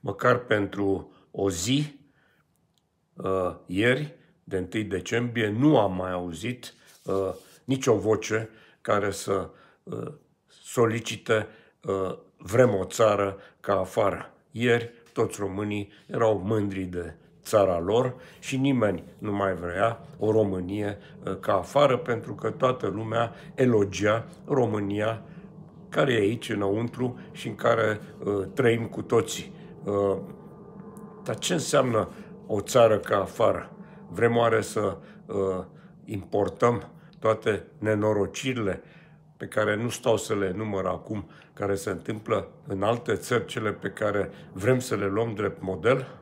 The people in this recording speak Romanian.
măcar pentru o zi, uh, ieri, de 1 decembrie, nu am mai auzit uh, nicio voce care să uh, solicite vrem o țară ca afară. Ieri toți românii erau mândri de țara lor și nimeni nu mai vrea o Românie ca afară pentru că toată lumea elogia România care e aici înăuntru și în care uh, trăim cu toții. Uh, dar ce înseamnă o țară ca afară? Vrem oare să uh, importăm toate nenorocirile pe care nu stau să le număr acum, care se întâmplă în alte țări, cele pe care vrem să le luăm drept model?